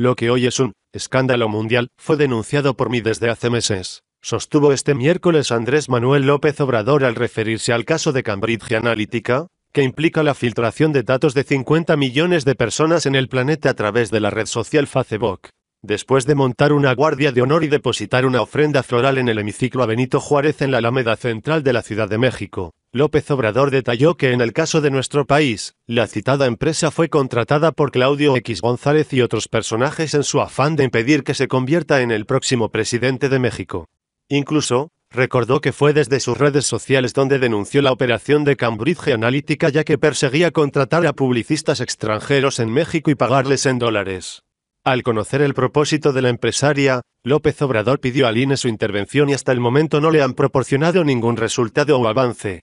Lo que hoy es un escándalo mundial fue denunciado por mí desde hace meses, sostuvo este miércoles Andrés Manuel López Obrador al referirse al caso de Cambridge Analytica, que implica la filtración de datos de 50 millones de personas en el planeta a través de la red social Facebook. Después de montar una guardia de honor y depositar una ofrenda floral en el hemiciclo a Benito Juárez en la Alameda Central de la Ciudad de México, López Obrador detalló que en el caso de nuestro país, la citada empresa fue contratada por Claudio X González y otros personajes en su afán de impedir que se convierta en el próximo presidente de México. Incluso, recordó que fue desde sus redes sociales donde denunció la operación de Cambridge Analytica ya que perseguía contratar a publicistas extranjeros en México y pagarles en dólares. Al conocer el propósito de la empresaria, López Obrador pidió al INE su intervención y hasta el momento no le han proporcionado ningún resultado o avance.